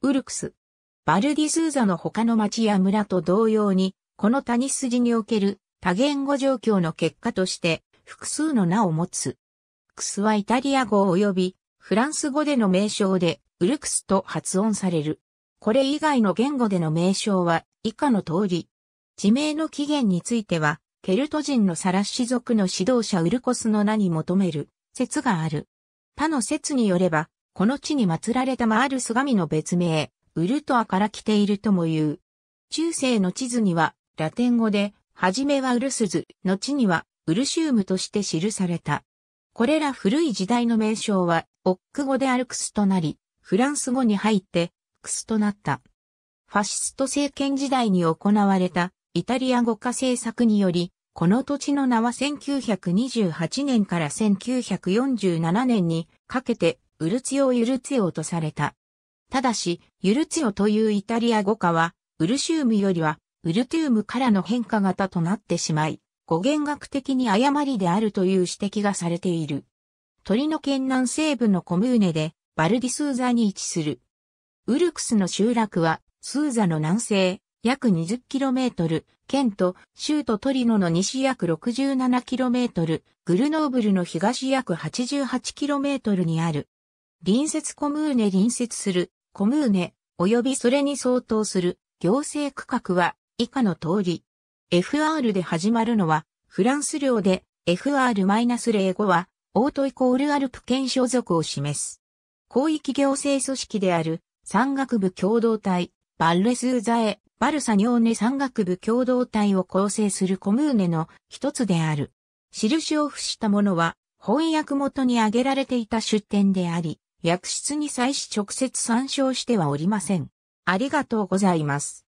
ウルクス。バルディスーザの他の町や村と同様に、この谷筋における多言語状況の結果として複数の名を持つ。クスはイタリア語及びフランス語での名称でウルクスと発音される。これ以外の言語での名称は以下の通り。地名の起源については、ケルト人のサラッシ族の指導者ウルコスの名に求める説がある。他の説によれば、この地に祀られたマールス神の別名、ウルトアから来ているとも言う。中世の地図には、ラテン語で、はじめはウルスズ、後には、ウルシウムとして記された。これら古い時代の名称は、オック語でアルクスとなり、フランス語に入って、クスとなった。ファシスト政権時代に行われた、イタリア語化政策により、この土地の名は1928年から1947年にかけてウルツィオ・ユルツィオとされた。ただし、ユルツィオというイタリア語化は、ウルシウムよりは、ウルトゥームからの変化型となってしまい、語源学的に誤りであるという指摘がされている。鳥の県南西部のコムーネで、バルディスーザに位置する。ウルクスの集落は、スーザの南西、約 20km、県と州都トリノの西約 67km、グルノーブルの東約 88km にある隣接コムーネ隣接するコムーネ及びそれに相当する行政区画は以下の通り。FR で始まるのはフランス領で FR-05 はオートイコールアルプ県所属を示す。広域行政組織である山岳部共同体バルレスーザエ、バルサニョーネ山岳部共同体を構成するコムーネの一つである。印を付したものは翻訳元に挙げられていた出典であり、薬室に際し直接参照してはおりません。ありがとうございます。